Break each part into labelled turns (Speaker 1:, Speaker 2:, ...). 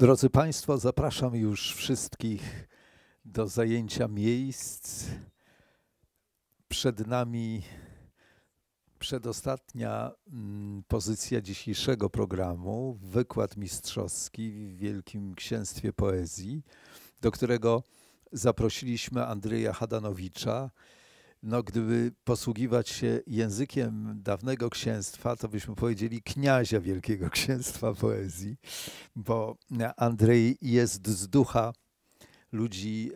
Speaker 1: Drodzy Państwo, zapraszam już wszystkich do zajęcia miejsc. Przed nami przedostatnia mm, pozycja dzisiejszego programu wykład mistrzowski w Wielkim Księstwie Poezji, do którego zaprosiliśmy Andrzeja Hadanowicza no, gdyby posługiwać się językiem dawnego księstwa, to byśmy powiedzieli kniazia Wielkiego Księstwa Poezji, bo Andrzej jest z ducha ludzi,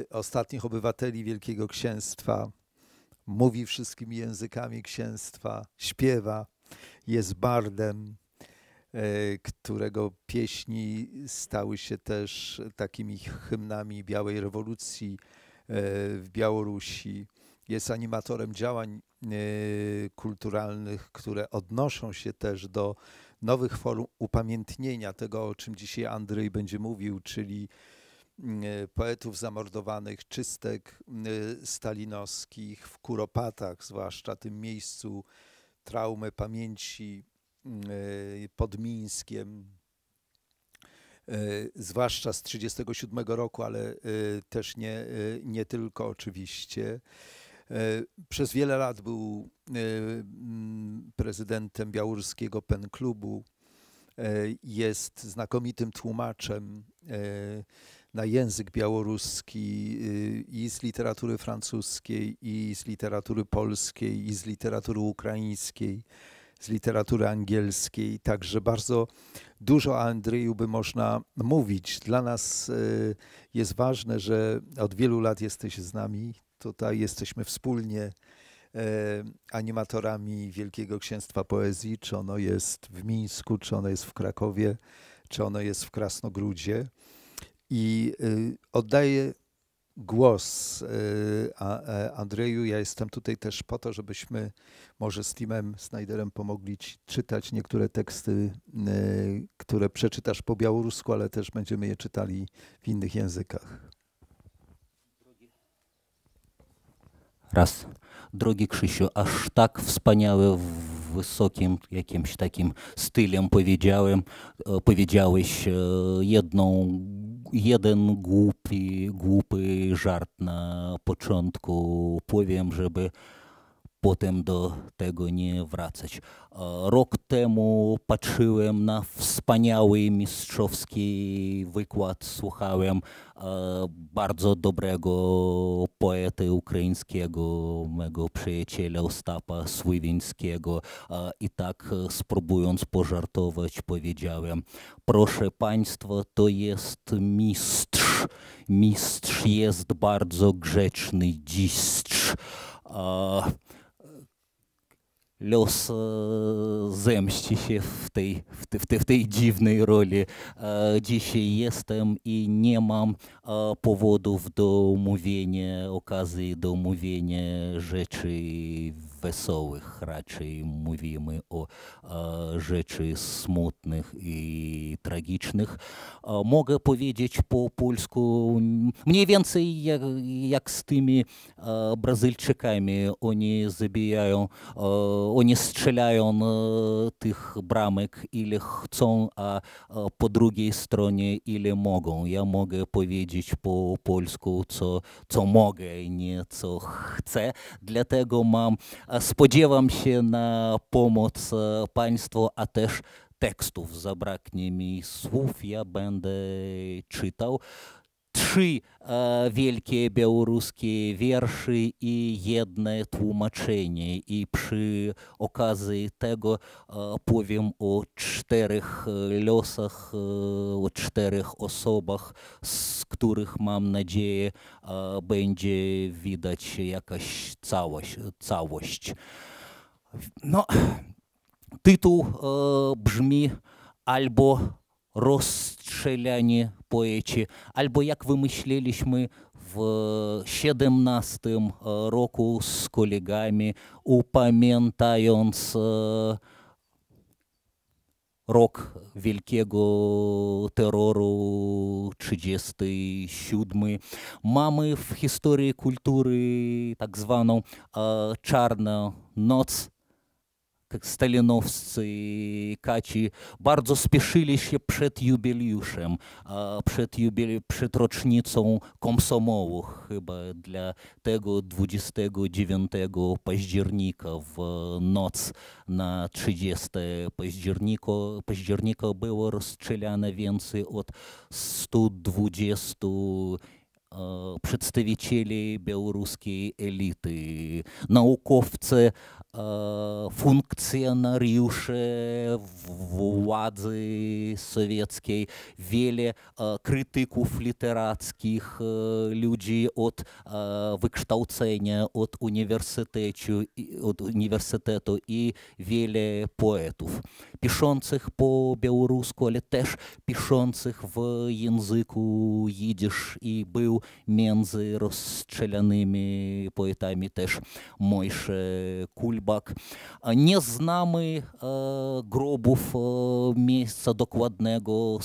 Speaker 1: y, ostatnich obywateli Wielkiego Księstwa, mówi wszystkimi językami księstwa, śpiewa, jest bardem, y, którego pieśni stały się też takimi hymnami Białej Rewolucji y, w Białorusi jest animatorem działań e, kulturalnych, które odnoszą się też do nowych form upamiętnienia tego, o czym dzisiaj Andrzej będzie mówił, czyli mm, e, poetów zamordowanych, czystek mm, e, stalinowskich w Kuropatach, zwłaszcza tym miejscu traumy pamięci mm, pod Mińskiem, zwłaszcza z 1937 roku, ale też nie, nie tylko oczywiście. E, przez wiele lat był e, mm, prezydentem białoruskiego PEN Klubu. E, jest znakomitym tłumaczem na język białoruski i z literatury francuskiej, i z literatury polskiej, i z literatury ukraińskiej, z literatury angielskiej. Także bardzo dużo o Andrzeju by można mówić. Dla nas jest ważne, że od wielu lat jesteś z nami. Tutaj jesteśmy wspólnie e, animatorami Wielkiego Księstwa Poezji, czy ono jest w Mińsku, czy ono jest w Krakowie, czy ono jest w Krasnogródzie. I e, oddaję głos e, Andrzeju. Ja jestem tutaj też po to, żebyśmy może z Timem Snyderem pomogli ci czytać niektóre teksty, które przeczytasz po białorusku, ale też będziemy je czytali w innych językach.
Speaker 2: Raz. Drogi Krzysiu, aż tak wspaniałe wysokim jakimś takim stylem powiedziałem, e, powiedziałeś e, jedną, jeden głupi, głupi żart na początku. Powiem, żeby potem do tego nie wracać. E, rok temu patrzyłem na wspaniały mistrzowski wykład, słuchałem e, bardzo dobrego poety ukraińskiego, mego przyjaciela Ostapa Sływińskiego e, i tak spróbując pożartować powiedziałem, proszę Państwa, to jest mistrz, mistrz jest bardzo grzeczny dzistrz. Uh, Los zemści się w tej, w, te, w, te, w tej dziwnej roli. Dzisiaj jestem i nie mam powodów do mówienia, okazji do mówienia rzeczy wesołych, raczej mówimy o e, rzeczy smutnych i tragicznych. E, mogę powiedzieć po polsku mniej więcej jak, jak z tymi e, Brazylijczykami. Oni zabijają, oni strzelają tych bramek ile chcą, a po drugiej stronie ile mogą. Ja mogę powiedzieć po polsku co, co mogę, nie co chcę. Dlatego mam Spodziewam się na pomoc Państwu, a też tekstów zabraknie mi słów. Ja będę czytał trzy e, wielkie białoruskie wiersze i jedno tłumaczenie. I przy okazji tego e, powiem o czterech e, losach, e, o czterech osobach, z których mam nadzieję e, będzie widać jakaś całość. całość. No, tytuł e, brzmi albo rozstrzelanie poeci, albo jak wymyśliliśmy w 17 roku z kolegami, upamiętając rok wielkiego terroru 37. Mamy w historii kultury tak zwaną czarną noc как сталиновцы и bardzo spieszyli się przed jubileuszem, przed, przed rocznicą komsomołu chyba dla tego 29 października w noc na 30 października, października było rozstrzelane więcej od 120 e, przedstawicieli białoruskiej elity, naukowcy, Э, функцыянарыўшы ўладзы савецкай веле э, крытыку літарацкіх э, людзі от выкштаўцэння от універсітэчу от універсітэту і веле поэтов пішонцых по-беларуску але теж пішонцых в янзыку едзеш і быў мензы расчалянымі поэтамі теж мойше куль Бульбак. Незнаний э, Гробов э, місця докладного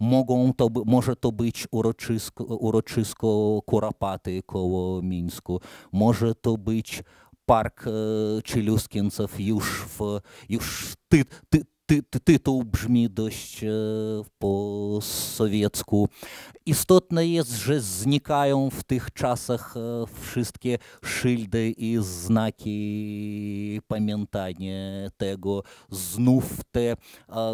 Speaker 2: Могом то може то бич урочиско, урочиско Курапати коло мінську, може то бич парк э, Челюскінцев юж в юж ти, ти ty, ty, tytuł brzmi dość e, po sowiecku. Istotne jest, że znikają w tych czasach e, wszystkie szyldy i znaki pamiętania tego. Znów te e,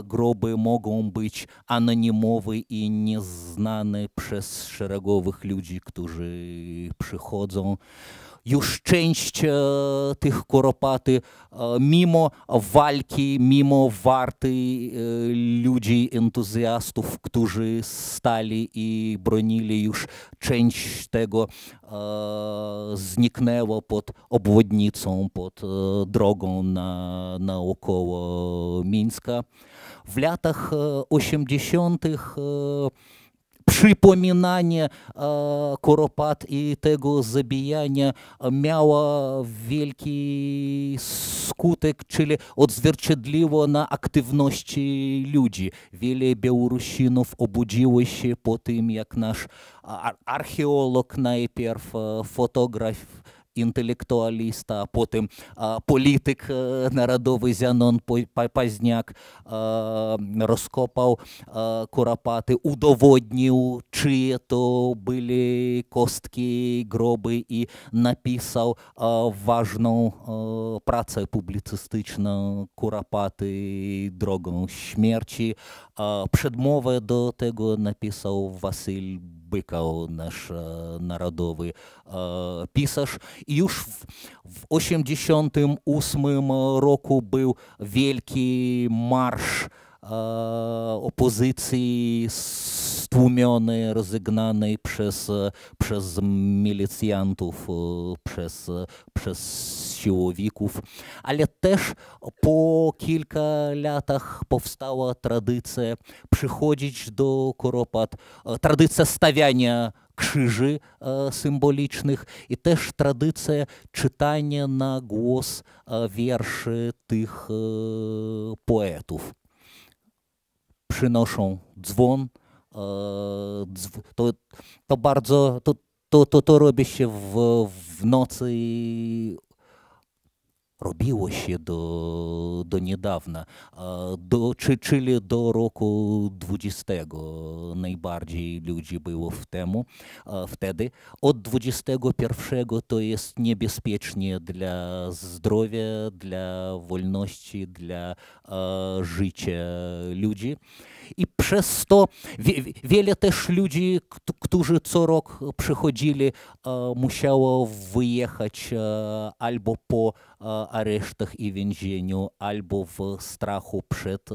Speaker 2: groby mogą być anonimowe i nieznane przez szeregowych ludzi, którzy przychodzą już część e, tych kuropaty e, mimo walki, mimo warty e, ludzi, entuzjastów, którzy stali i bronili już część tego zniknęło pod obwodnicą, pod drogą na, około Mińska. W latach 80 przypominanie e, Kuropat i tego zabijania miało wielki skutek, czyli odzwierciedliło na aktywności ludzi. Wiele Białorusinów obudziło się po tym, jak nasz archeolog najpierw, e, fotograf інтэлектуаліста а потым політик народовы зянон пазняк раскопаў курапаты удоводніў чыто былі косткі гробы і напісаў важную праца публіцыстычна курапаты дрогам смерчі пшедмовы до тэго напісаў Васіль Быкаў наш народовы пісаж і ж в 88 року быў велькі марш opozycji stłumiony, rozygnanej przez, e, przez milicjantów, e, przez, e, przez człowików, ale też po kilka latach powstała tradycja przychodzić do Koropat, tradycja stawiania krzyży symbolicznych i też tradycja czytania na głos wierszy tych e, poetów. Przynoszą dzwon. to, bardzo, to, to, to, to robi się w, w nocy робило ще до до недавна, до чи, czyli do roku 20 najbardziej ludzi było w temu wtedy. Od 21 to jest niebezpieczne dla zdrowia, dla wolności, dla życia ludzi i przez to wiele też ludzi, którzy co rok przychodzili, e, musiało wyjechać e, albo po e, aresztach i więzieniu, albo w strachu przed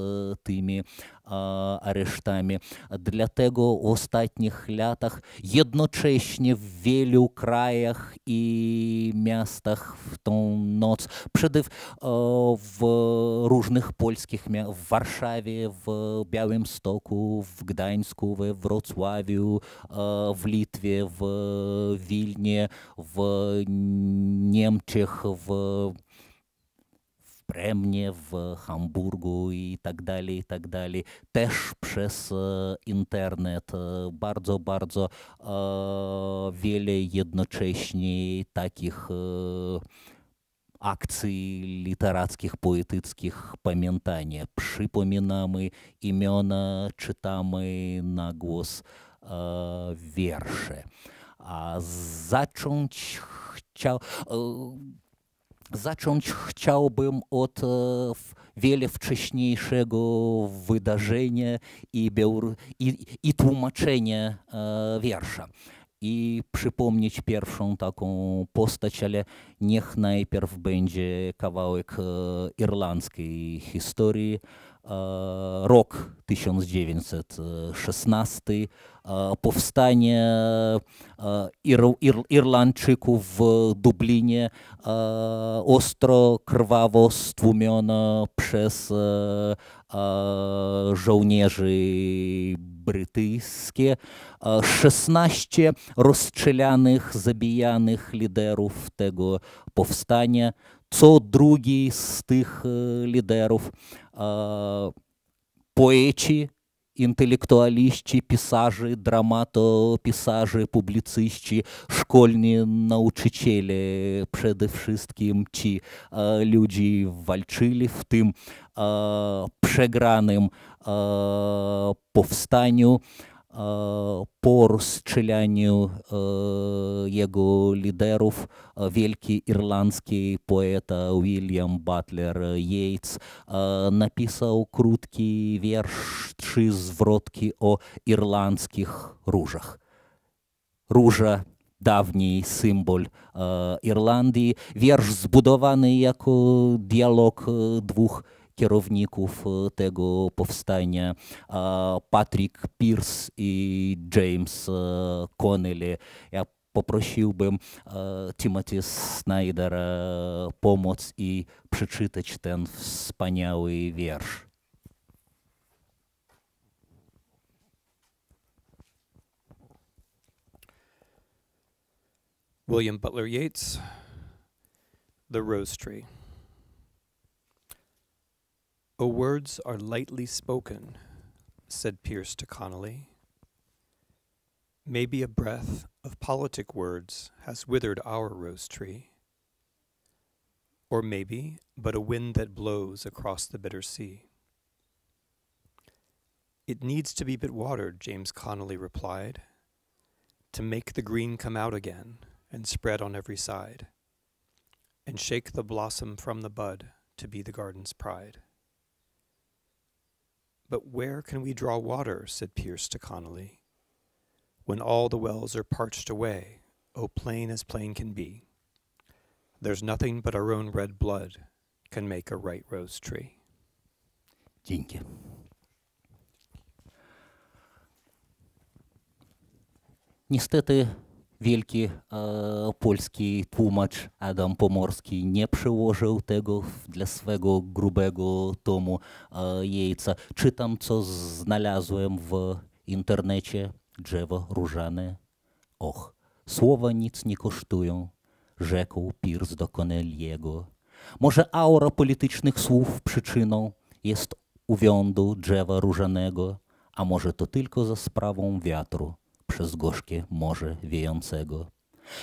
Speaker 2: tymi арыштамі. Для ostatnich latach астатніх jednocześnie w wielu krajach i miastach w tą noc, przede w różnych polskich miastach, w Warszawie, w Białymstoku, w Gdańsku, w Wrocławiu, w Litwie, w Wilnie, w Niemczech, w Premnie, w Hamburgu i tak dalej, i tak dalej, też przez e, internet. E, bardzo, bardzo e, wiele jednocześnie takich akcji literackich, poetyckich pamiętania. Przypominamy imiona, czytamy na głos wiersze. A zacząć chciał... Zacząć chciałbym od e, wiele wcześniejszego wydarzenia i, i, i tłumaczenia e, wiersza. I przypomnieć pierwszą taką postać, ale niech najpierw będzie kawałek e, irlandzkiej historii, E, rok 1916, e, powstanie e, Irlandczyków w Dublinie, ostro, krwawo stłumione przez żołnierzy brytyjskie, 16 rozstrzelanych, zabijanych liderów tego powstania, то другий з тих лідерів поечі, інтелектуаліщі, пісажі, драматопісажі, публіцищі, школьні научичелі, предевшистким чи а, люди вальчили в тим а, пшеграним а, повстанню. А, по розчеляню його лідерів великий ірландський поет Уільям Батлер Єйтс написав круткий вірш чи зворотки о ірландських ружах. Ружа давній символ Ірландії. Вірш збудований як діалог двох людей. kierowników e, tego powstania, Patrick Pierce i James e, Connelly. Ja poprosiłbym e, Timothy Snydera pomóc i przeczytać ten wspaniały
Speaker 1: wiersz. William Butler Yeats, The Rose Tree. O words are lightly spoken, said Pierce to Connolly. Maybe a breath of politic words has withered our rose tree. Or maybe but a wind that blows across the bitter sea. It needs to be bit watered, James Connolly replied, to make the green come out again and spread on every side, and shake the blossom from the bud to be the garden's pride. But where can we draw water? said Pierce to Connolly. When all the wells are parched away, oh, plain as plain can be. There's nothing but our own red blood can make a right rose tree.
Speaker 2: Jinke. Niestety wielki e, polski tłumacz Adam Pomorski nie przełożył tego dla swego grubego tomu e, jajca. Czytam, co znalazłem w internecie. Drzewo różane. Och, słowa nic nie kosztują, rzekł Pierce do Koneliego. Może aura politycznych słów przyczyną jest uwiądu drzewa różanego, a może to tylko za sprawą wiatru przez gorzkie morze wiejącego.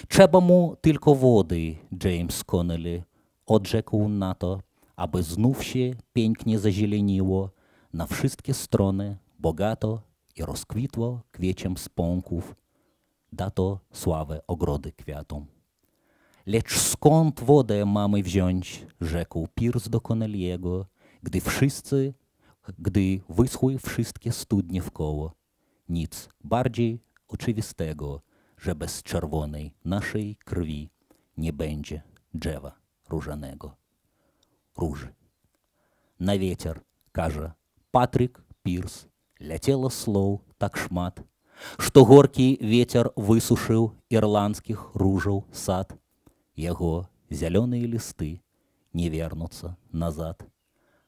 Speaker 2: Trzeba mu tylko wody, James Connelly odrzekł na to, aby znów się pięknie zazieleniło na wszystkie strony, bogato i rozkwitło kwieciem spąków. Da to sławę ogrody kwiatom. Lecz skąd wodę mamy wziąć, rzekł Pirs do Connelliego, gdy wszyscy, gdy wyschły wszystkie studnie w koło. Nic bardziej oczywistego, że bez czerwonej naszej krwi nie będzie drzewa różanego. Róży. Na wieter, каже Патрик Пірс, летіло слов так шмат, Што горкий ветер висушив ірландських ружов сад, Його зеленые листи не вернуться назад,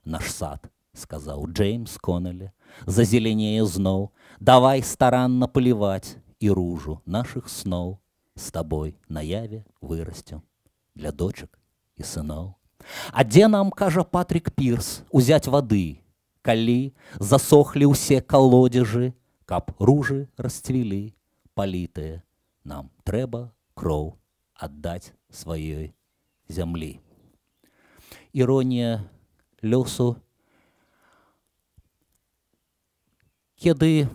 Speaker 2: Наш сад – сказаў Джеймс Конелі, зазеленее зноў, давай старанна паліваць і ружу нашых сноў з табой наяве вырасцем для дочак і сыноў. А дзе нам кажа Патрік Пірс узяць вады, калі засохлі ўсе калодзежы, каб ружы расцвілі палітыя, нам трэба кроў аддаць сваёй зямлі. Іронія лёсу Kiedy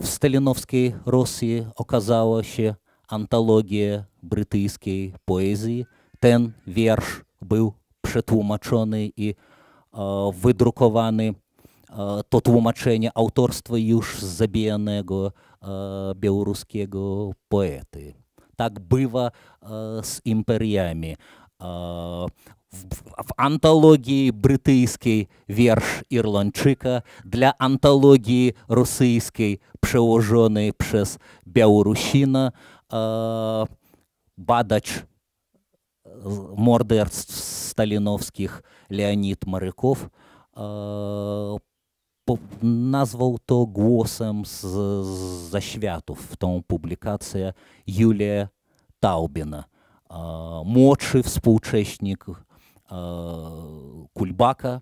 Speaker 2: w stalinowskiej Rosji okazała się antologia brytyjskiej poezji, ten wiersz był przetłumaczony i wydrukowany. To tłumaczenie autorstwa już zabijanego białoruskiego poety. Tak bywa z imperiami. в антології бритийський вірш Ірландчика, для антології російський «Пшеожений пшес Бяурущина, а, бадач мордерств сталіновських Леонід Мариков, а, назвал то голосом за святу, в тому публікація Юлія Таубіна. А, Модший співучасник Э, кульбака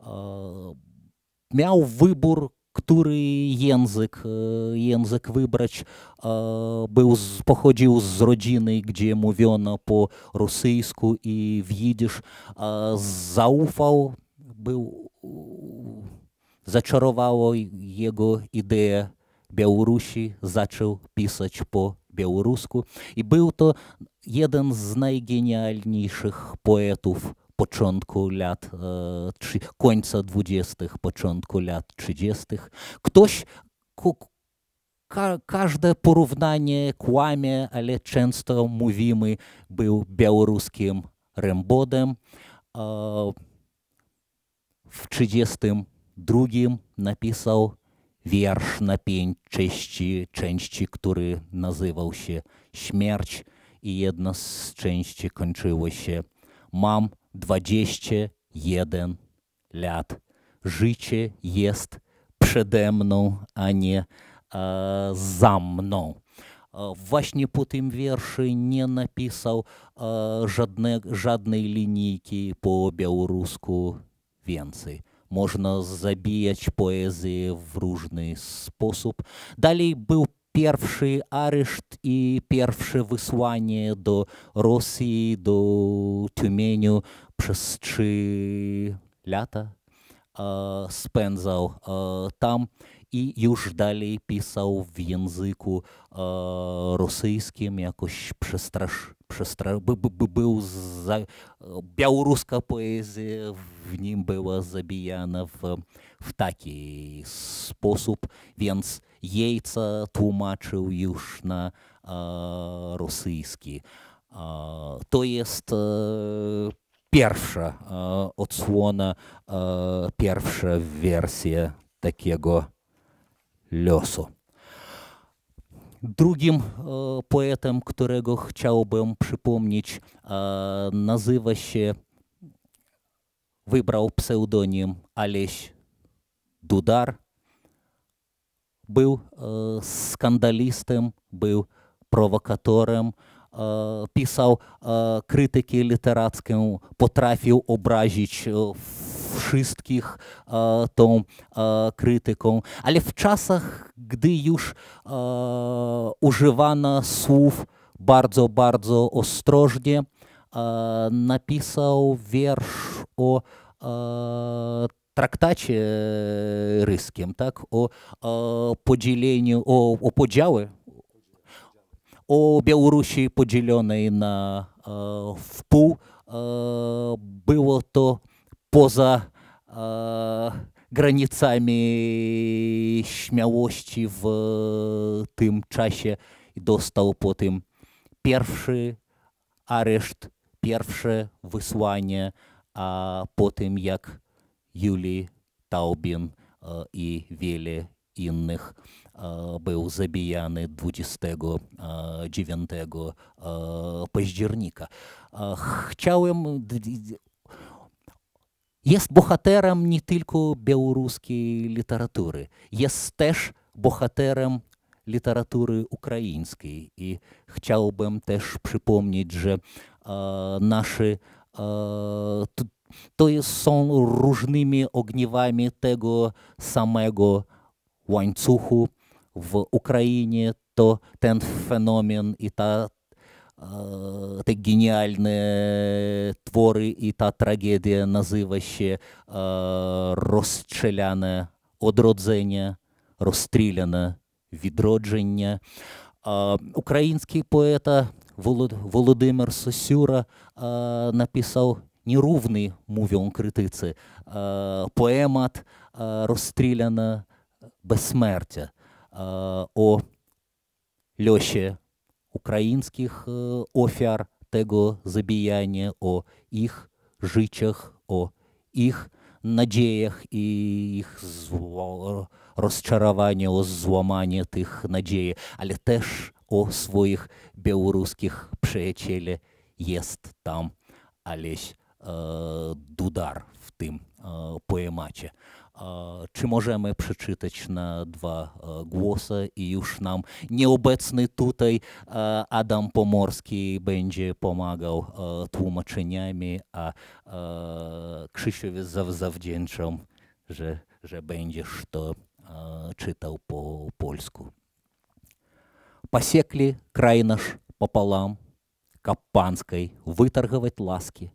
Speaker 2: э, мяў выбор туры ензык ензык э, выбрач быў паходзіў з родзінай где мувёна по русыйску і в'едзеш зауфаў быў зачаровала яго ідэя беларусі зачаў пісаць по białorusku i był to jeden z najgenialniejszych poetów początku lat końca dwudziestych, początku lat trzydziestych. Ktoś, każde porównanie kłamie, ale często mówimy, był białoruskim Rembodem. w 32 napisał wiersz na pięć części, części, który nazywał się Śmierć i jedna z części kończyła się Mam 21 lat. Życie jest przede mną, a nie e, za mną. E, właśnie po tym wierszu nie napisał e, żadne, żadnej linijki po białorusku więcej. можна забіяць поэзіі в ружны спосаб. Далей быў першы арышт і першае высванне до Росіі до тюменю прасчы лята э, спензаў э, там і юж далей пісаў в языку э, русыйскім якось прастрашы Przestra... By, by, by był za... białoruska poezja w nim była zabijana w, w taki sposób, więc jejca tłumaczył już na e, rosyjski. E, to jest e, pierwsza e, odsłona, e, pierwsza wersja takiego losu. Drugim e, poetem, którego chciałbym przypomnieć, e, nazywa się, wybrał pseudonim Aleś Dudar. Był e, skandalistą, był prowokatorem, pisał krytyki literacką, potrafił obrazić w wszystkich e, tą e, krytyką, ale w czasach, gdy już e, używano słów bardzo, bardzo ostrożnie, napisał wiersz o traktacie ryskim, tak, o, podzieleniu, o, o podziały, o Białorusi podzielonej na w pół. Było to poza e, granicami śmiałości w tym czasie dostał potem pierwszy areszt, pierwsze wysłanie, a potem jak Julii Taubin e, i wiele innych e, był zabijany 29 października. Chciałem jest bohaterem nie tylko białoruskiej literatury, jest też bohaterem literatury ukraińskiej. I chciałbym też przypomnieć, że e, nasze e, to, to jest, są różnymi ogniwami tego samego łańcuchu w Ukrainie. To ten fenomen i ta те геніальне твори і та трагедія назива ще розчеляне одродження, розстріляне відродження. Український поета Володимир Сосюра написав нерівний мові критиці поемат розстріляне безсмертя. о Льоші украінскіх э, офер таго забіяння о іх жычах о іх надзеях і іх расчаравання о зламанне тых надзеі але теж о сваіх беларускіх пшечеле ест там алесь э, дудар в тым э, поэмаче а чи можемо прочитати на два голоси, і уж нам необецний тут Адам Поморський Бенджі помагав тлумаченнями, а Кшишові завдячав, що, що Бенджі що читав по-польську. Посекли край наш пополам, каб панской виторгувати ласки.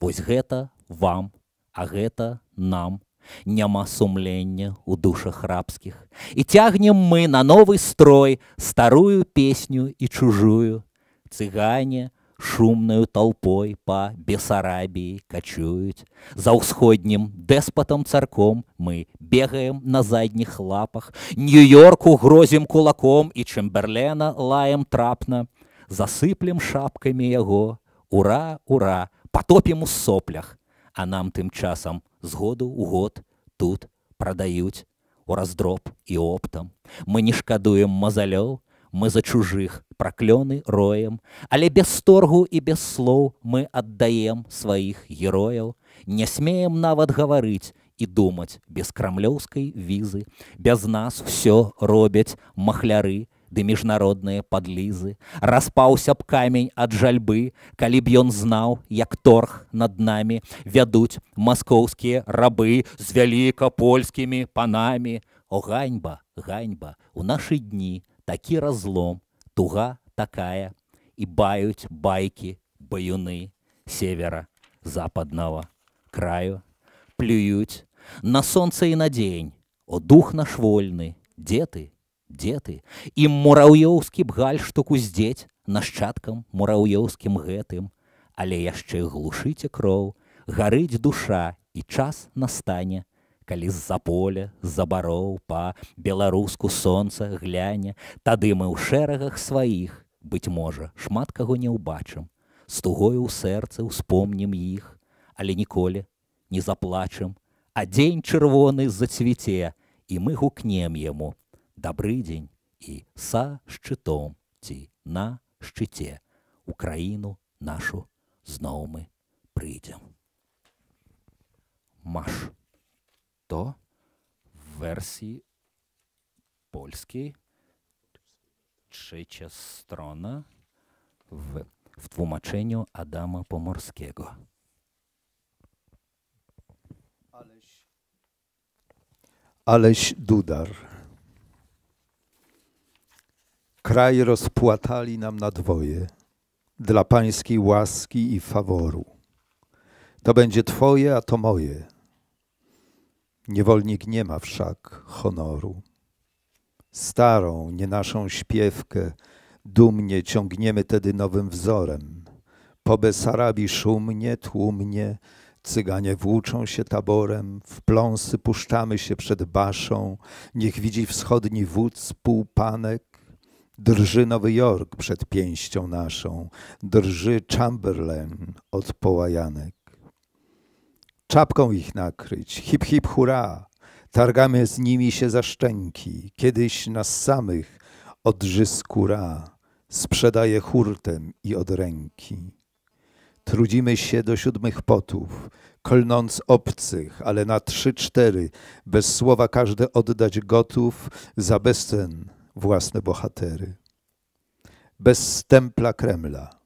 Speaker 2: Ось гэта вам, а гэта нам – няма сумлення у душах рабскіх і цягнем мы на новы строй старую песню і чужую цыгане шумнаю толпой па бесарабіі качуюць за ўсходнім дэспатам царком мы бегаем на задніх лапах нью-йорку грозім кулаком і чэмберлена лаем трапна засыплем шапкамі яго ура ура потопім у соплях а нам тым часам у з году ў год тут прадаюць у раздроб і оптам. Мы не шкадуем мазалёў, мы за чужых праклёны роем, але без торгу і без слоў мы аддаем сваіх герояў, не смеем нават гаварыць, думаць без крамлёўскай візы, Б нас усё робяць махляры, ды міжнародныя падлізы распаўся б камень ад жальбы калі б ён знаў як торг над намі вядуць маскоўскія рабы з вяліка польскімі панамі о ганьба ганьба у нашы дні такі разлом туга такая і баюць байкі баюны севера западнага краю плююць на сонца і на дзень о дух наш вольны дзе ты дзе ты і мураўёўскі б гальштук уздзець нашчадкам мураўёўскім гэтым але яшчэ глушыце кроў гарыць душа і час настане калі з-за поля забароў па беларуску сонца гляне тады мы ў шэрагах сваіх быць можа шмат каго не ўбачым з тугою ў сэрцы успомнім іх але ніколі не заплачым а дзень чырвоны зацвіце і мы гукнем яму дабры дзень і са шчытом ці на шчыце украіну нашу зноў мы прыйдзем маш то версіі польскі чэча строна в в тлумачэнню адама поморскего
Speaker 1: алеш дудар Kraj rozpłatali nam na dwoje, dla pańskiej łaski i faworu. To będzie twoje, a to moje. Niewolnik nie ma wszak honoru. Starą, nie naszą śpiewkę, dumnie ciągniemy tedy nowym wzorem. Po Besarabii szumnie, tłumnie, Cyganie włóczą się taborem, w pląsy puszczamy się przed baszą, niech widzi wschodni wódz półpanek, Drży Nowy Jork przed pięścią naszą, drży Chamberlain od połajanek. Czapką ich nakryć, hip hip hura targamy z nimi się za szczęki, kiedyś nas samych odrzy skóra, sprzedaje hurtem i od ręki. Trudzimy się do siódmych potów, kolnąc obcych, ale na trzy, cztery, bez słowa każdy oddać gotów za bezcen własne bohatery. Bez stempla Kremla,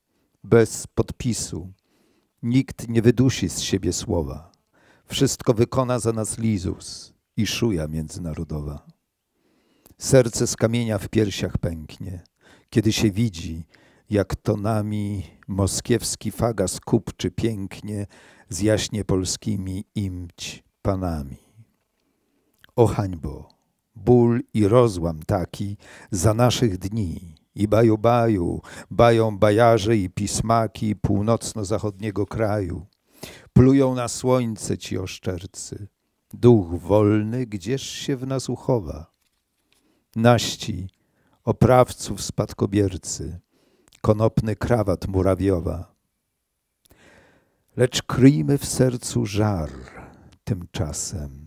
Speaker 1: bez podpisu, nikt nie wydusi z siebie słowa. Wszystko wykona za nas Lizus i szuja międzynarodowa. Serce z kamienia w piersiach pęknie, kiedy się widzi, jak tonami moskiewski fagas kupczy pięknie z jaśnie polskimi imć panami. O hańbo! ból i rozłam taki za naszych dni. I baju baju, bają bajarze i pismaki północno-zachodniego kraju. Plują na słońce ci oszczercy. Duch wolny, gdzież się w nas uchowa? Naści, oprawców spadkobiercy, konopny krawat murawiowa. Lecz kryjmy w sercu żar tymczasem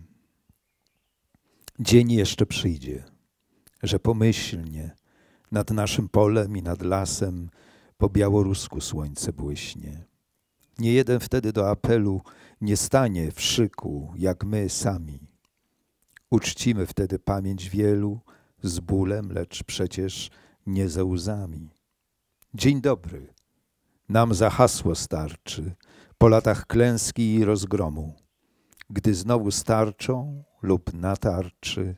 Speaker 1: Dzień jeszcze przyjdzie, że pomyślnie nad naszym polem i nad lasem po białorusku słońce błyśnie. Nie jeden wtedy do apelu nie stanie w szyku, jak my sami. Uczcimy wtedy pamięć wielu z bólem, lecz przecież nie ze łzami. Dzień dobry. Nam za hasło starczy po latach klęski i rozgromu, gdy znowu starczą lub na tarczy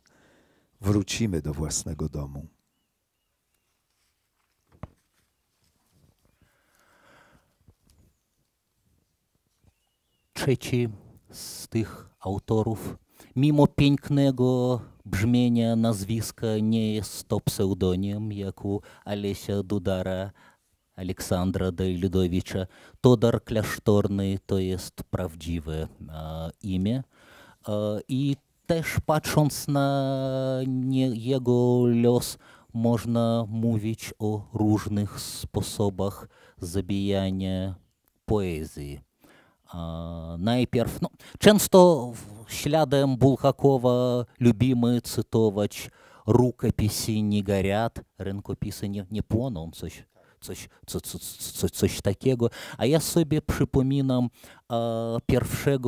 Speaker 1: wrócimy do własnego domu. Trzeci z
Speaker 2: tych autorów, mimo pięknego brzmienia nazwiska, nie jest to pseudonim jak u Alesia Dudara, Aleksandra Dejlidowicza. Todor Klasztorny to jest prawdziwe e, imię. E, I też patrząc na nie, jego los, można mówić o różnych sposobach zabijania poezji. A najpierw, no, często śladem Bulhakowa lubimy cytować rukopisy nie горят, rękopisy nie, nie płoną, coś, coś, coś takiego. A ja sobie przypominam a, 1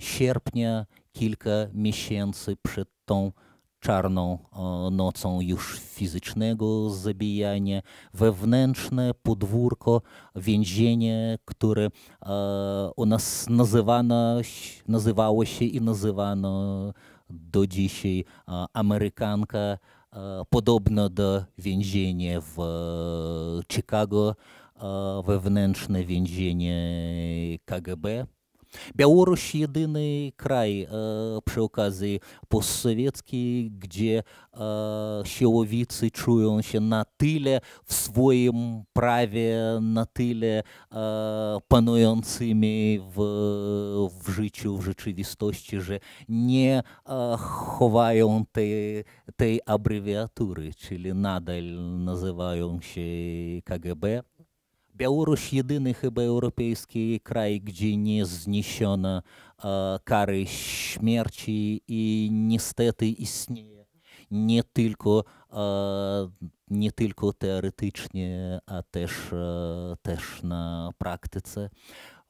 Speaker 2: sierpnia kilka miesięcy przed tą czarną e, nocą już fizycznego zabijania, wewnętrzne podwórko, więzienie, które e, u nas nazywano, nazywało się i nazywano do dzisiaj e, Amerykanka, podobno do więzienia w Chicago, wewnętrzne więzienie KGB. Беларусь единый край э, при оказии постсоветский, где э, человецы чуются на тыле в своем праве, на тыле э, пануjącymi w, w życiu, w rzeczywistości, że nie e, chowają tej, tej abrewiatury, czyli nadal nazywają się KGB. Беларусь единый хиба европейский край, где не знищена э, кары смерти и нестеты и сне. Не только, э, не только теоретичнее, а теж, теж на практике.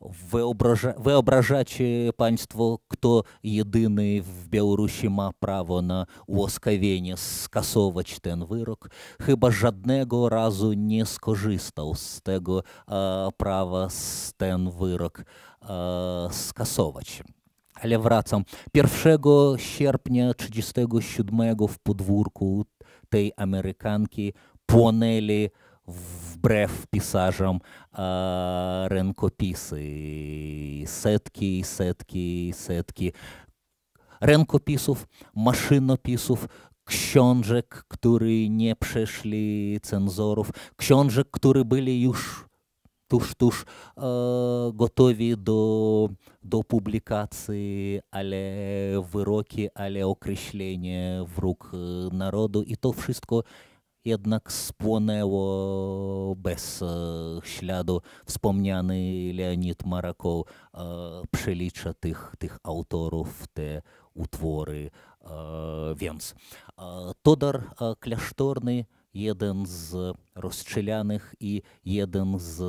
Speaker 2: Виобража... Виображаче панство, кто єдиний в Білорусі має право на уоскавення скасовач тен вирок, хіба жадного разу не скористав з того а, права тен вирок а, скасовач. Але wracam. 1 sierpnia 37 w podwórku tej Amerykanki płonęli вбрев пісажам а, ренкопіси. Сетки, сетки, сетки. Ренкопісов, машинописов, кщонжек, которые не пришли цензоров, кщонжек, которые были уж туш-туш э, готовы до, до публикации, але выроки, але окрещление в рук народу, и то все Jednak spłonęło bez e, śladu wspomniany Leonid Marakow. E, przelicza tych, tych autorów te utwory. E, więc e, Todar e, klasztorny, jeden z rozstrzelanych i jeden z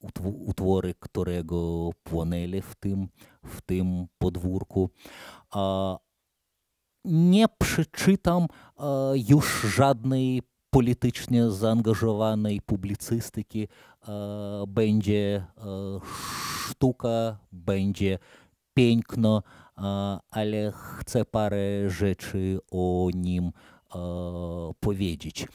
Speaker 2: utw utwory, którego płonęli w tym, w tym podwórku. E, nie przeczytam już żadnej politycznie zaangażowanej publicystyki. Będzie sztuka, będzie piękno, ale chcę parę rzeczy o nim powiedzieć.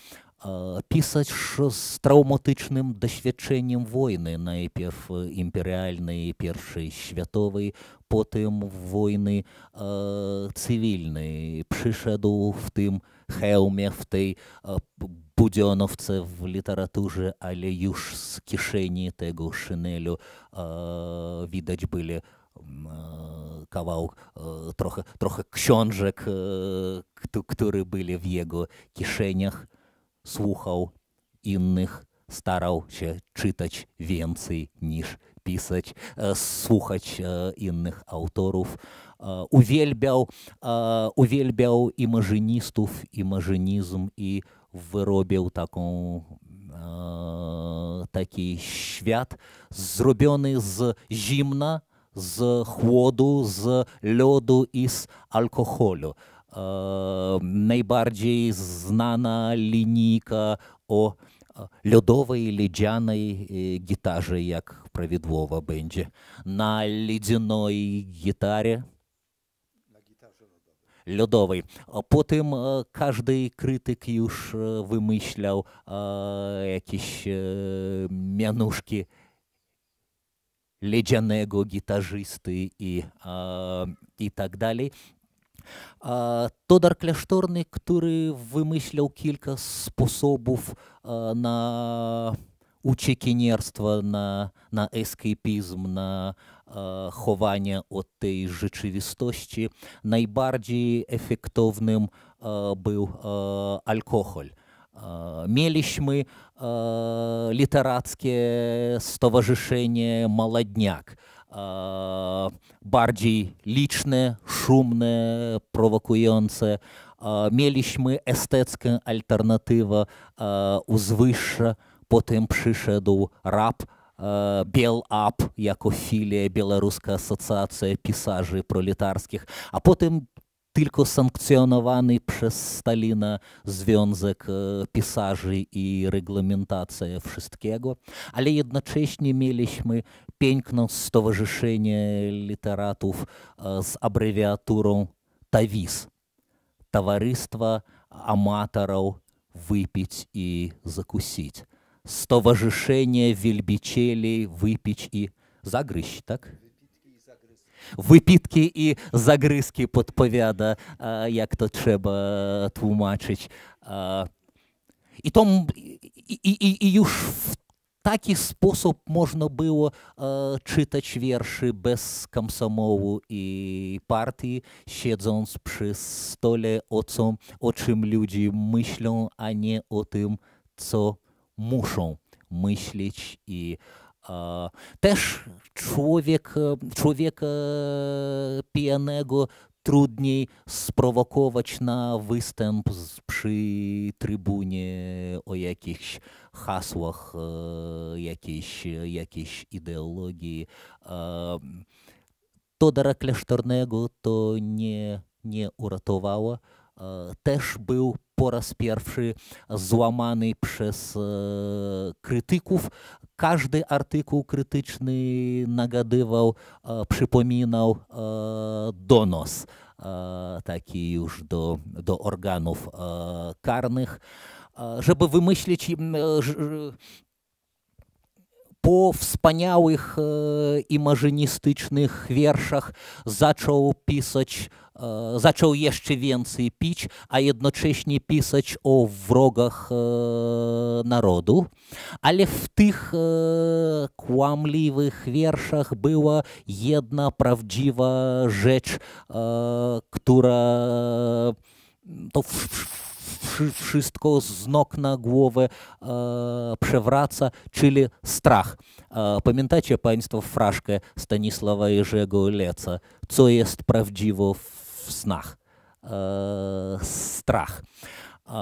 Speaker 2: pisać z traumatycznym doświadczeniem wojny, najpierw imperialnej, pierwszej światowej, потым войны э, цивільны прышаду в тым хэўме в той э, будзёнаўцы в літаратуры але юж з кішэні тэгу шынелю э, відаць былі у kawałek, trochę, trochę książek, które były w jego kieszeniach. Słuchał innych, starał się czytać więcej niż pisać, e, słuchać e, innych autorów. E, uwielbiał, uwielbiał imażynistów, imażynizm i wyrobił taką taki świat zrobiony z zimna, z chłodu, z lodu i z alkoholu. najbardziej znana linijka o лёдовай ледзянай э, гітажы як праведвова бэндзе на ледзяной гітаре лёдовай потым э, кажды крытык юж э, вымышляў якісь мянушкі ледзянэго гітажысты і і так далей Тодар кляшторны, который вымысляў кілька спосабов на учекінерства на, на эскепізм, на хаванне от той жычывістосці. Найбардзей эфектовным быў алькохоль. Мелись мы э, літарацкія стоважышэнне маладняк. Э, E, bardziej liczne, szumne, prowokujące. E, mieliśmy estetkę alternatywę e, uzwyższa, potem przyszedł rap, Белап jako filia Białoruska Asociacja Pisarzy Proletarskich, a potem tylko sankcjonowany przez Stalina Związek Pisarzy i reglamentacja wszystkiego, ale jednocześnie mieliśmy пенькнул с того же литератов с аббревиатуром ТАВИС – «Товариство аматоров выпить и закусить». Стоважишение вельбичелей выпечь и загрыщ, так? Выпитки и загрызки подповяда, як то треба тлумачыць. І, і, і, і, і уж в taki sposób można było czytać wierszy bez komsomołu i partii, siedząc przy stole o, co, o czym ludzie myślą, a nie o tym, co muszą myśleć i też człowiek, człowieka pijanego trudniej sprowokować na występ przy trybunie o jakichś hasłach, e, jakiejś, jakiejś ideologii. E, Todora Klasztornego to nie, nie uratowało. E, też był po raz pierwszy złamany przez krytyków każdy artykuł krytyczny nagadywał, e, przypominał e, donos e, taki już do, do organów karnych, żeby wymyślić po wspaniałych imażynistycznych wierszach zaczął pisać E, zaczął jeszcze więcej pić, a jednocześnie pisać o wrogach e, narodu. Ale w tych e, kłamliwych wierszach była jedna prawdziwa rzecz, która mm, to wszystko z nóg na głowę przewraca, czyli strach. pamiętacie Państwo fraszkę Stanisława Jerzego Leca, co jest prawdziwo w w snach. E, strach. E,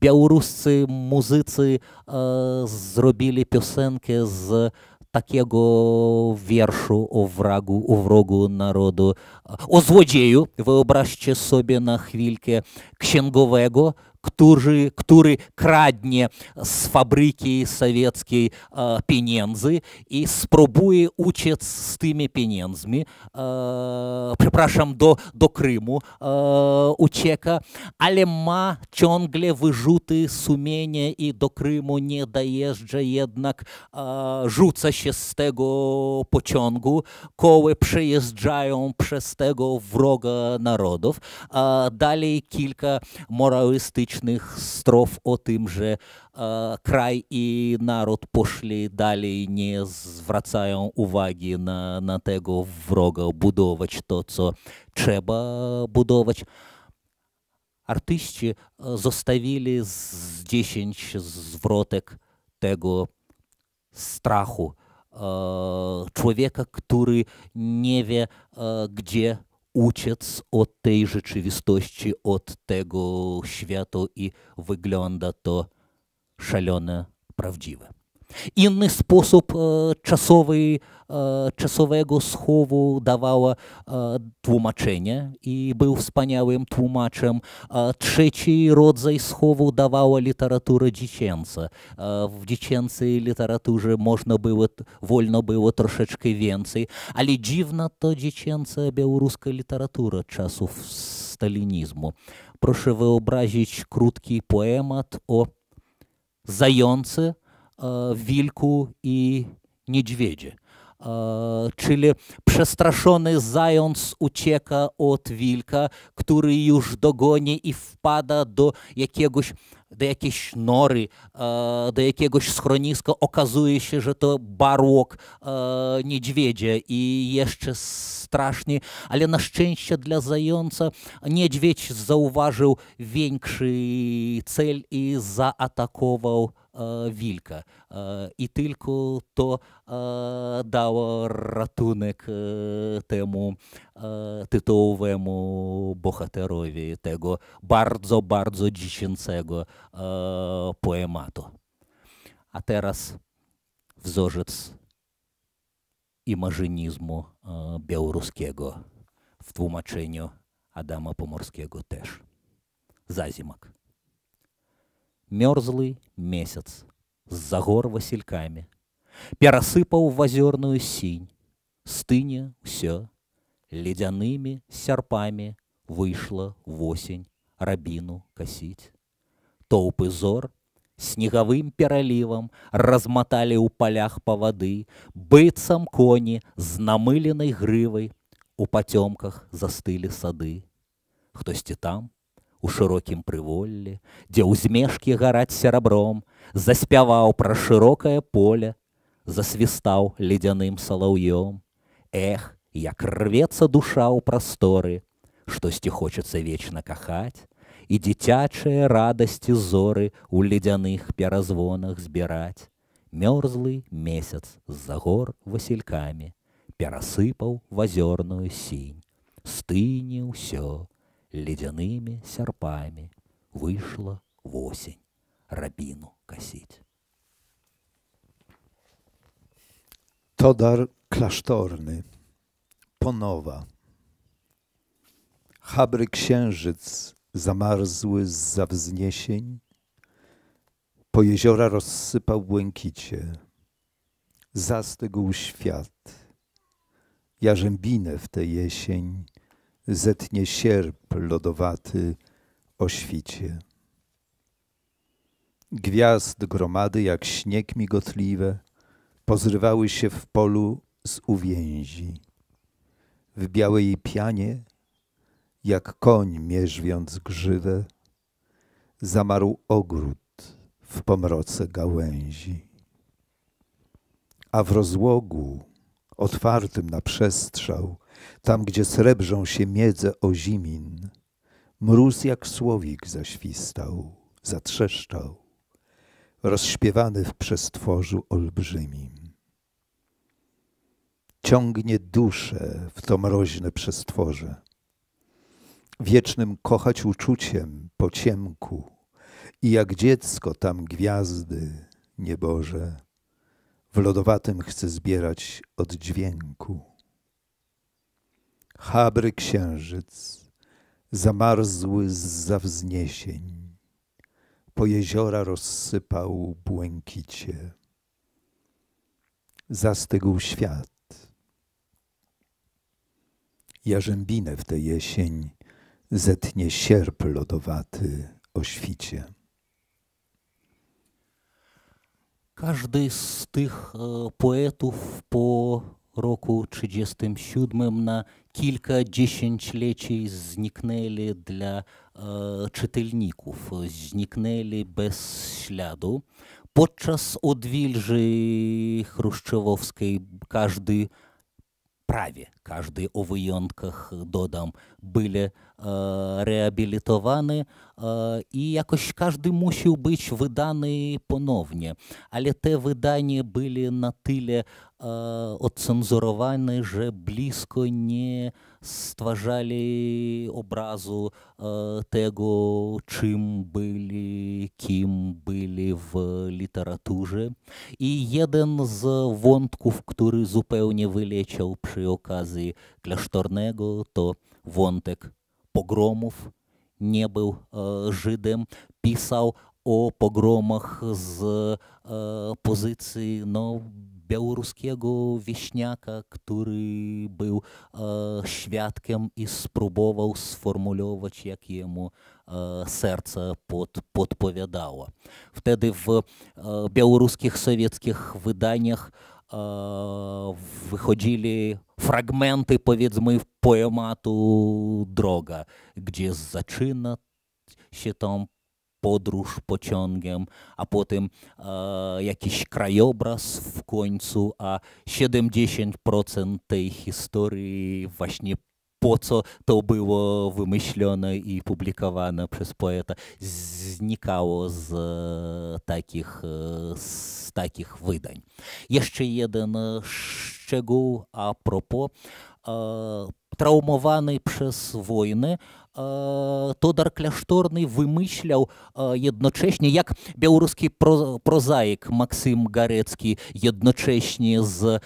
Speaker 2: białoruscy muzycy e, zrobili piosenkę z takiego wierszu o wrogu, o wrogu narodu, o złodzieju. Wyobraźcie sobie na chwilkę księgowego, który, kradnie z fabryki sowieckiej e, pieniędzy i spróbuje uciec z tymi pieniędzmi, e, przepraszam, do, do Krymu e, ucieka, ale ma ciągle wyrzuty sumienie i do Krymu nie dojeżdża, jednak rzuca się z tego pociągu, koły przejeżdżają przez tego wroga narodów. Dalej kilka moralistycznych licznych strof o tym, że e, kraj i naród poszli dalej, nie zwracają uwagi na, tego wroga, budować to, co trzeba budować. Artyści e, zostawili z dziesięć zwrotek tego strachu. E, człowieka, który nie wie, gdzie uciec od tej rzeczywistości, od tego świata i wygląda to szalone prawdziwe. Inny sposób czasowy, czasowego schowu dawała tłumaczenie i był wspaniałym tłumaczem. Trzeci rodzaj schowu dawała literatura dziecięca. W dziecięcej literaturze można było, wolno było troszeczkę więcej, ale dziwna to dziecięca białoruska literatura czasów stalinizmu. Proszę wyobrazić krótki poemat o zające, E, wilku i niedźwiedzie. E, czyli przestraszony zając ucieka od wilka, który już dogoni i wpada do jakiegoś do jakiejś nory, e, do jakiegoś schroniska. Okazuje się, że to barłok niedźwiedzie i jeszcze strasznie, ale na szczęście dla zająca niedźwiedź zauważył większy cel i zaatakował Э, Вілька і э, тільки то э, дав ратунок тему титовому бухатерові того бардзо бардзо дзічинцего поемату. А зараз взожець імажинізму білоруського в тлумаченню Адама Поморського теж. Зазімок. зимок мёрзлый месяц з загор васількамі перасыпаў вазёрную сінь стыне ўсё ледзянымі сярпамі выйшла восень рабіну касіць тоўпы зор снегавым пералівам разматалі ў палях па вады быццам коні з намыленай грывай у пацёмках застылі сады хтосьці там у шырокім прыволлі, дзе ўзмешкі гараць серабром, заспяваў пра шырокае поле, засвістаў ледзяным салаўём. Эх, як рвецца душа ў прасторы, штосьці хочацца вечна кахаць, і дзіцячыя радасці зоры ў ледзяных перазвонах збіраць. Мёрзлы месяц з-за гор васількамі, перасыпаў в азёрную сінь, стыні ўсё, ледяными серпами вышла
Speaker 1: в осень рабину косить. Todar klasztorny, Ponowa. Habry księżyc zamarzły za wzniesień, po jeziora rozsypał błękicie, zastygł świat, jarzębinę w tę jesień, zetnie sierp lodowaty o świcie. Gwiazd gromady jak śnieg migotliwe pozrywały się w polu z uwięzi. W białej pianie, jak koń mierzwiąc grzywę, zamarł ogród w pomroce gałęzi. A w rozłogu, otwartym na przestrzał, tam, gdzie srebrzą się miedze ozimin, mróz jak słowik zaświstał, zatrzeszczał, rozśpiewany w przestworzu olbrzymim. Ciągnie duszę w to mroźne przestworze. Wiecznym kochać uczuciem po ciemku i jak dziecko tam gwiazdy, nieboże, w lodowatym chce zbierać od dźwięku. Chabry księżyc, zamarzły z wzniesień, po jeziora rozsypał błękicie. Zastygł świat. Jarzębinę w tę jesień zetnie sierp lodowaty o świcie. Każdy z
Speaker 2: tych e, poetów po roku 37 na kilkadziesięcioleci zniknęli dla czytelników, zniknęli bez śladu. Podczas odwilży chruszczowskiej każdy prawie każdy o wyjątkach dodam, byli e, reabilitowani e, i jakoś każdy musiał być wydany ponownie. Ale te wydania były na tyle Э, отцензураваны же блізко не стважалі образу э, тэго, чым былі, кім былі в літаратуры. І еден з вонткув, который зупэўне вылечаў пры оказы кляшторнего, то вонтек погромов не быў э, жыдем, пісаў о погромах з э, позіцыі но białoruskiego wieśniaka, który był e, świadkiem i spróbował sformułować, jak jemu e, serce pod, podpowiadało. Wtedy w e, białoruskich sowieckich wydaniach wychodzili fragmenty, powiedzmy, poematu Droga, gdzie zaczyna się tam podróż pociągiem, a potem e, jakiś krajobraz w końcu, a 70% tej historii właśnie po co to było wymyślone i publikowane przez poeta, znikało z e, takich, e, z takich wydań. Jeszcze jeden szczegół a propos. E, traumowany przez wojnę, Тодар кляшторны вымышляў едначэшні як беларускі прозаік Масім гарэцкі едначэшні з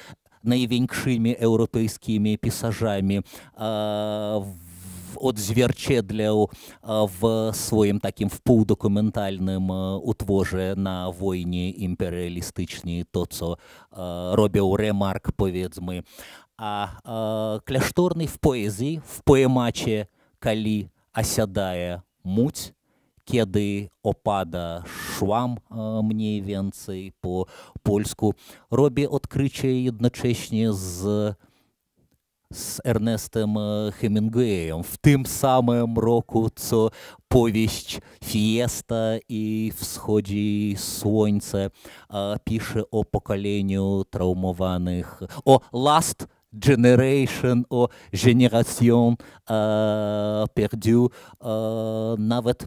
Speaker 2: найвеньшымі еўрапейскімі пісажамі от зверчедляў в сваім такім впудакументальным утвожа на войне імперыялістычні то цо робіў рэмарк паведзьмы а, а кляшторны в поэзіі в паэмаче у калі асядае муць кеды опада швам мне венцы по-польску робі адкрычае адначэсне з с Эрнестом Хемінгуеем в тым самым року цо повесть «Фиеста» и «Всходе солнца» пише о поколению травмованных, о «Last generation o generation e, perdue, e, nawet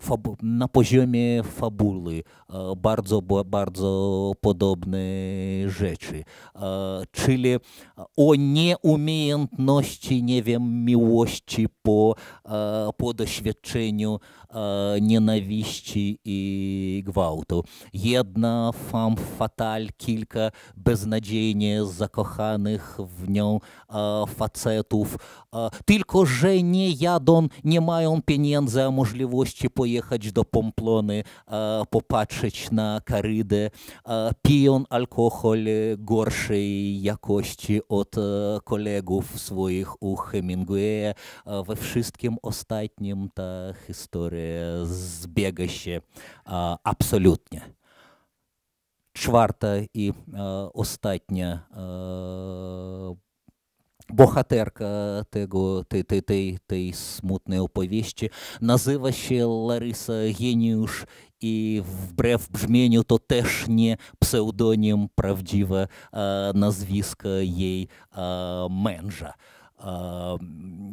Speaker 2: fabu- na poziomie fabuły e, bardzo, bardzo podobne rzeczy. E, czyli e, o nieumiejętności, nie wiem, miłości po, e, po doświadczeniu Ненависті і гвалту. Єдна фам фаталь, кілька beznadziejnie zakochanych w nią e, facetów. E, tylko, że nie jadą, nie mają pieniędzy, a możliwości pojechać do Pomplony, e, popatrzeć na karydę. E, piją alkohol gorszej jakości od kolegów swoich u Hemingwaya. we wszystkim ostatnim ta historia збегаще абсолютне. Чварта і остання Бохатерка того тієї смутної оповіщі назива ще Лариса Геніуш, і вбрев бжменю, то теж не псевдонім правдива назвіска їй менжа.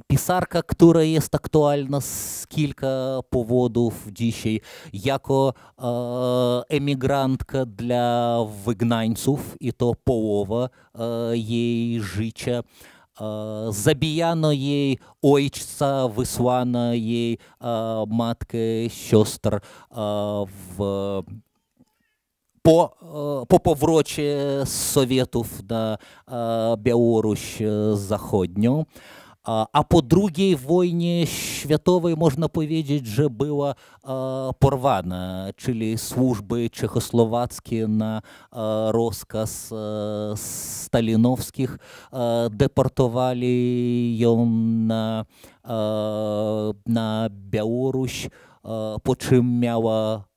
Speaker 2: пісарка, которая есть актуальна сколько поводов дичей, яко эмигрантка для выгнанцев, и то полова ей жича. Забіяно ей ойчца выслана ей матка сёстр в по, э, по повроче Советов на э, Беларусь э, заходню. А по другой войне святовой, можно поведеть, же было порвано, чили службы чехословацкие на рассказ сталиновских депортовали ее на, на Беларусь, по чем мяло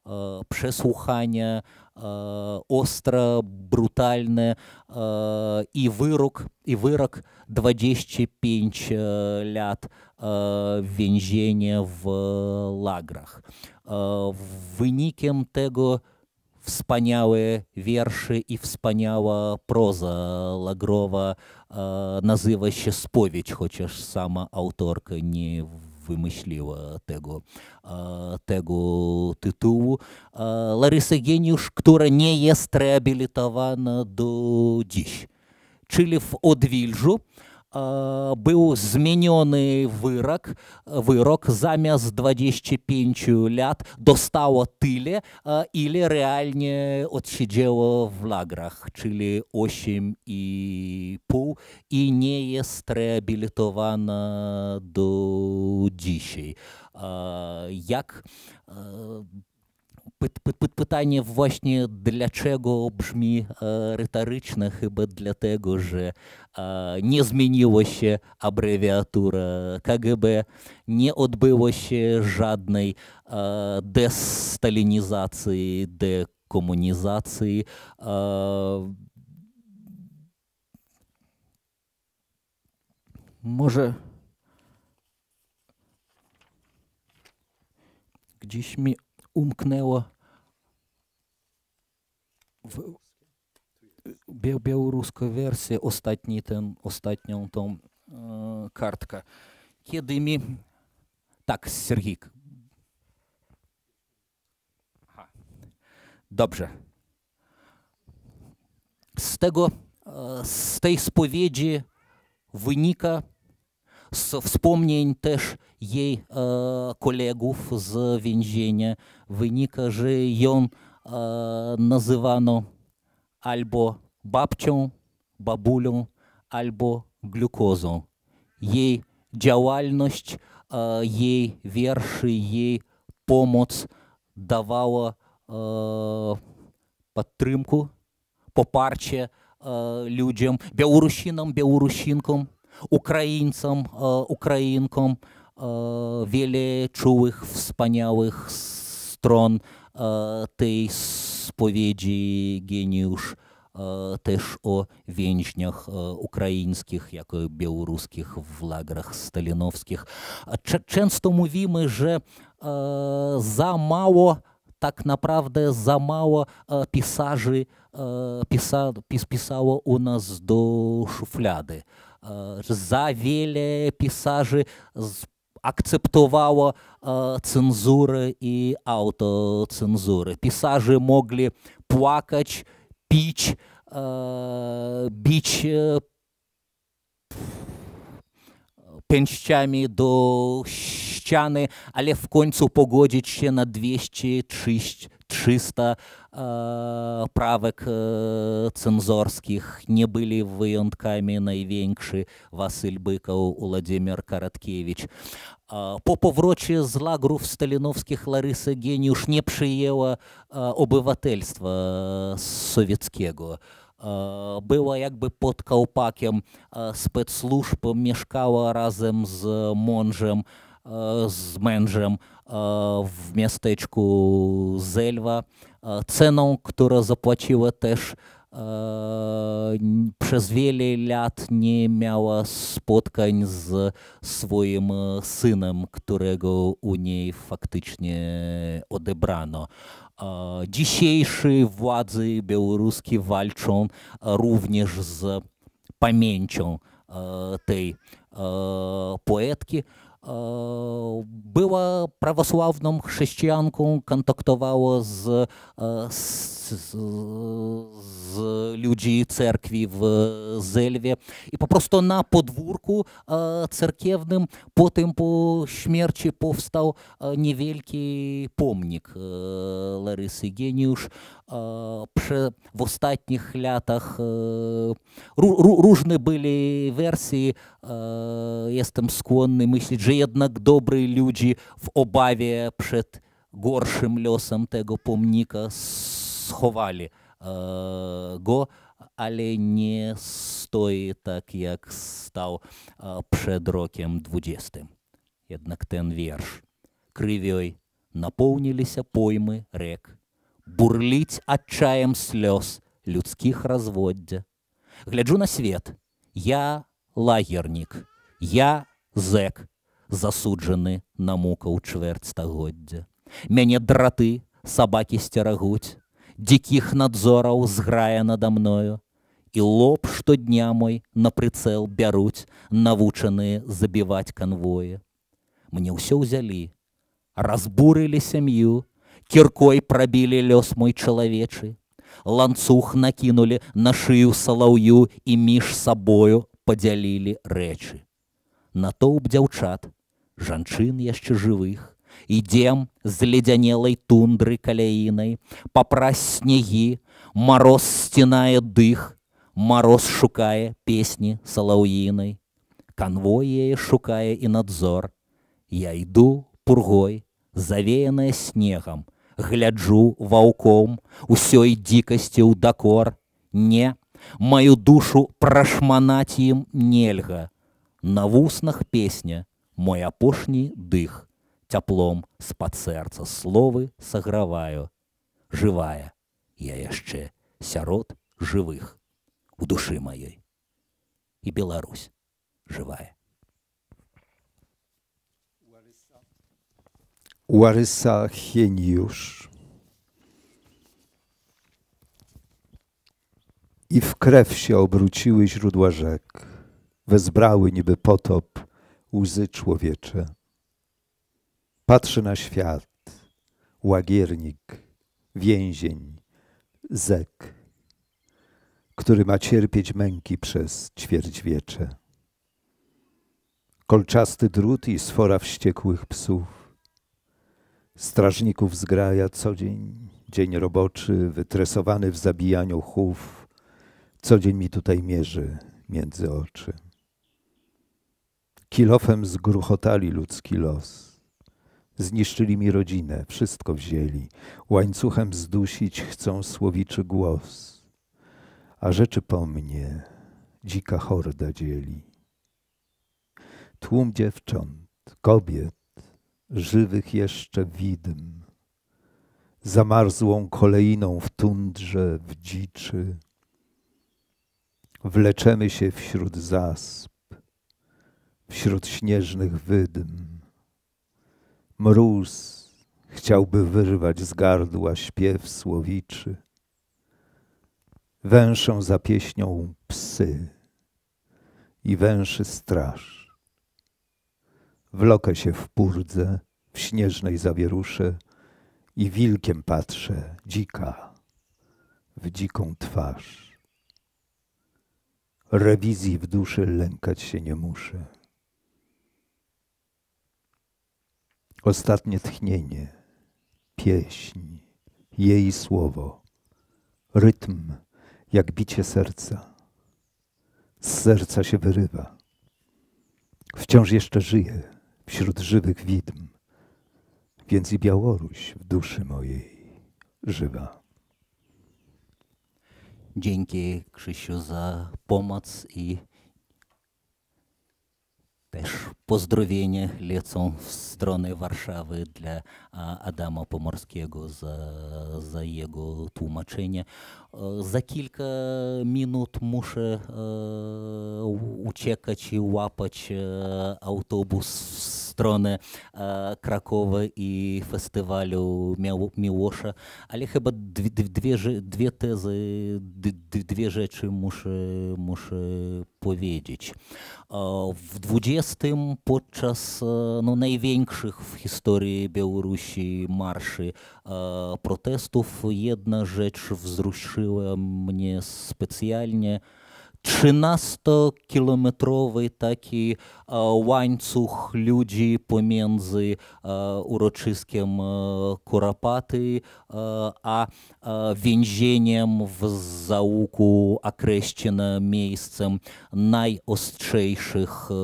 Speaker 2: преслухание Э, остро, брутальны і э, вырук і вырак 25 э, лят венжения в лаграх. Вынікем тэго вспанявыя вершы і вспанява проза Лагрова называся споведь, хочаш сама аўторка не в вимишлів того, того титулу. Лариса Геніш, яка не є реабілітована до діч. Чилів одвільжу. вільжу. Э, быў зменёны вырак вырок замест 25 лят достала тыле э, или рэальне отсидзела в лаграх чылі 8 і пол і неестрэабілітована до дзічай э, як Питання власне, для чого бжмі риторично, хіба для того, що не змінилася абревіатура КГБ, не відбилося жодної десталінізації, декомунізації. Może gdzieś mi umknęło w Białoruską wersję ostatni ten, ostatnią tą e, kartkę. Kiedy mi... Tak, Sergik. Dobrze. Z tego, e, z tej spowiedzi wynika z wspomnień też jej e, kolegów z więzienia выніка же ён э, называну альбо бабчом бабулю альбо глюкозу ей дзявальнасць э, ей э, вершы ей помоц давала э, падтрымку попарче э, людзям бяурусінам бяурусінкам украінцам э, украінкам э, э, веле чулых спанявых с stron э, tej spowiedzi geniusz э, też o więźniach э, ukraińskich, jak i białoruskich w lagrach stalinowskich. Często mówimy, że e, za mało tak naprawdę za mało e, pisarzy e, pisa, pis, pisało u nas do szuflady. Za wiele pisarzy akceptowało e, cenzurę i autocenzurę. Pisarze mogli płakać, pić, e, bić e, pięściami do ściany, ale w końcu pogodzić się na 230 чыста э, правак э, цэнзорскіх не былі выёнткамі найвенькшы Васыльбыкаў Уладзімир Караткевіч. По павроче з лагру сталіновскіх Ларыса генюш не прыела э, обывательства э, савецкего. Э, Была як бы под каўпакем спецслужб мешкала разам з монжем, z mężem e, w miasteczku Zelwa e, Ceną, która zapłaciła też e, przez wiele lat nie miała spotkań z swoim synem, którego u niej faktycznie odebrano. Dzisiejsze władze białoruskie walczą również z pamięcią tej poetki była prawosławną chrześcijanką, kontaktowała z, e, z z ludzi cerkwi w Zelwie i po prostu na podwórku e, cerkiewnym po tym po śmierci powstał e, niewielki pomnik e, Larysy Geniusz. W ostatnich latach różne były wersje. Jestem skłonny myśleć, że jednak dobre ludzie w obawie przed gorszym losem tego pomnika сховалі э, го, але не стоі так, як стаў э, пшэд рокем двудзестым. Аднак тэн верш. Крывёй напоўніліся поймы рэк. Бурліць адчаем слёз людскіх разводдзя. Гляджу на свет. Я лагернік, Я зэк, засуджаны на мука ў чвэрць стагоддзя. Мяне драты, сабакі сцерагуць, диких надзораў зграя надо мною і лоб штодня мой на прыцэл бяруць навучаныя забіваць канвоі мне ўсё ўзялі разбурылі сям'ю кіркой прабілі лёс мой чалавечы ланцуг накінулі на шыю салаўю і між сабою падзялілі рэчы натоўп дзяўчат жанчын яшчэ жывых ідзем з ледзянелай тундры каляінай, папрас снегі, мароз сцінае дых, мароз шукае песні салаўінай. Канвой яе шукае і надзор. Я іду пургой, завеяная снегам, гляджу ваўком, усёй дзікасці ў дакор, не, Маю душу прашманаць ім нельга. На вуснах песня мой апошні дых. цяплом з-пад сэрца словы саграваю. Жывая, я яшчэ сярод жывых у душы маёй. І Беларусь жывая.
Speaker 1: Уарыса Хеньюш. I w krew się obróciły źródła rzek, wezbrały niby potop łzy człowiecze patrzy na świat, łagiernik, więzień, zek, który ma cierpieć męki przez ćwierćwiecze. Kolczasty drut i sfora wściekłych psów. Strażników zgraja co dzień, dzień roboczy, wytresowany w zabijaniu chów, co dzień mi tutaj mierzy między oczy. Kilofem zgruchotali ludzki los Zniszczyli mi rodzinę, wszystko wzięli. Łańcuchem zdusić chcą słowiczy głos. A rzeczy po mnie dzika horda dzieli. Tłum dziewcząt, kobiet, żywych jeszcze widm. Zamarzłą kolejną w tundrze, w dziczy. Wleczemy się wśród zasp, wśród śnieżnych wydm Mróz chciałby wyrwać z gardła śpiew słowiczy. Węszą za pieśnią psy i węszy straż. Wlokę się w purdze, w śnieżnej zawierusze i wilkiem patrzę, dzika, w dziką twarz. Rewizji w duszy lękać się nie muszę Ostatnie tchnienie, pieśń, jej słowo, rytm jak bicie serca. Z serca się wyrywa. Wciąż jeszcze żyje wśród żywych widm, więc i Białoruś w duszy mojej żywa.
Speaker 2: Dzięki Krzysiu za pomoc i też pozdrowienia lecą w stronę Warszawy dla Adama Pomorskiego za jego tłumaczenie. E, za kilka minut muszę e, uciekać i łapać e, autobus w stronę Krakowa i festiwalu Miłosza, ale chyba dwie, dwie, dwie tezy, dwie rzeczy muszę, muszę powiedzieć. W 20 podczas no, największych w historii Białorusi marszy protestów. Jedna rzecz wzruszyła mnie specjalnie. 13-kilometrowy taki łańcuch ludzi pomiędzy uroczyskiem Kurapaty a więzieniem w załuku Okreścina miejscem najostrzejszych e,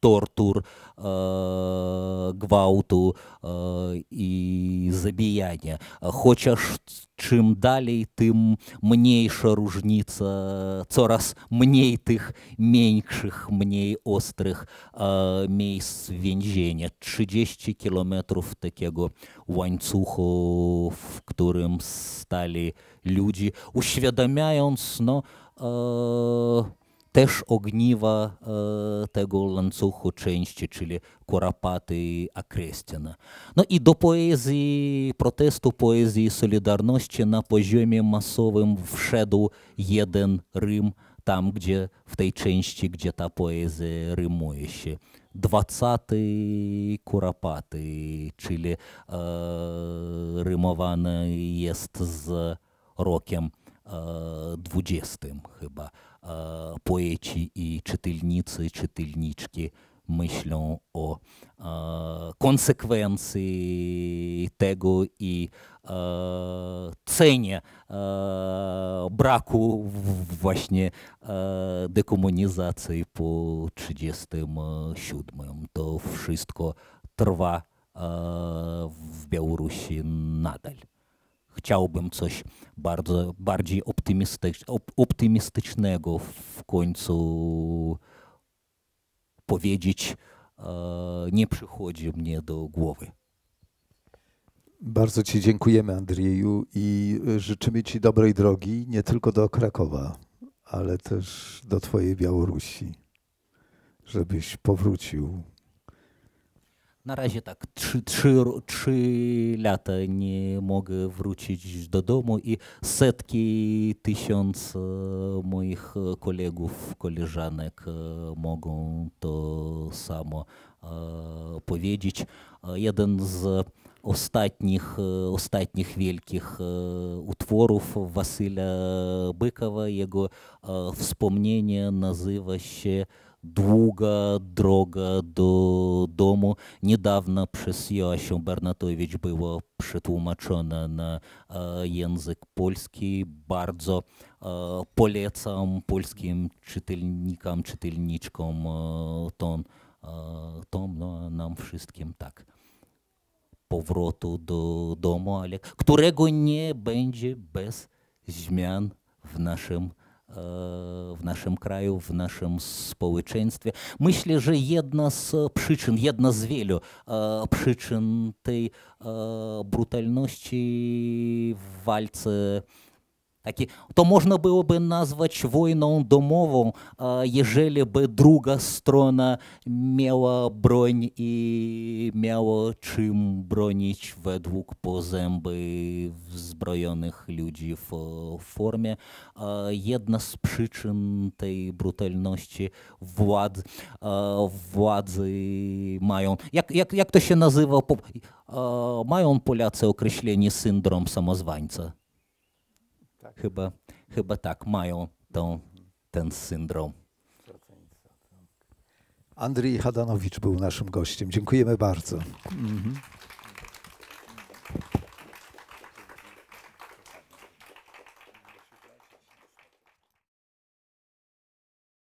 Speaker 2: тортур, э, гвалту э, і забіяння. Хочаш чым далей, тым мнейша ружніца, цораз мней тых меншых, мней острых э, мейс вінжэння, 30 кілометраў такого ланцуху, в которым сталі людзі, усвядамяюць, но... Э, też ogniwa e, tego łańcuchu części, czyli Kurapaty i Akrestina. No i do poezji, protestu poezji Solidarności na poziomie masowym wszedł jeden Rym, tam gdzie w tej części, gdzie ta poezja rymuje się. 20 Kurapaty, czyli e, rymowane jest z rokiem dwudziestym chyba e, poeci i czytelnicy, czytelniczki myślą o e, konsekwencji tego i e, cenie braku właśnie dekomunizacji po 37. To wszystko trwa w Białorusi nadal chciałbym coś bardzo, bardziej optymistycz, optymistycznego w końcu powiedzieć, e, nie przychodzi mnie do głowy.
Speaker 1: Bardzo Ci dziękujemy, Andrzeju, i życzymy Ci dobrej drogi nie tylko do Krakowa, ale też do Twojej Białorusi, żebyś powrócił
Speaker 2: na razie tak,
Speaker 1: trzy, trzy, trzy
Speaker 2: lata nie mogę wrócić do domu i setki tysiąc e, moich kolegów, koleżanek e, mogą to samo e, powiedzieć. Jeden z ostatnich, ostatnich wielkich utworów Wasyla Bykowa, jego wspomnienie nazywa się długa droga do domu. Niedawno przez Joasię Bernatowicz było przetłumaczone na e, język polski. Bardzo e, polecam polskim czytelnikom, czytelniczkom e, ton, tom, no, nam wszystkim tak powrotu do domu, ale którego nie będzie bez zmian w naszym Э, в нашим краю, в нашим сполучинстві. Мислі же єдна з причин, єдна з вілю э, причин тієї э, брутальності вальце to można byłoby nazwać wojną domową, jeżeli by druga strona miała broń i miała czym bronić według pozęby zbrojonych ludzi w formie. Jedna z przyczyn tej brutalności władz, władzy mają, jak, jak, jak to się nazywa, mają Polacy określenie syndrom samozwańca. Chyba, chyba tak, mają tą, ten syndrom.
Speaker 1: Andrzej Hadanowicz był naszym gościem. Dziękujemy bardzo. Mhm.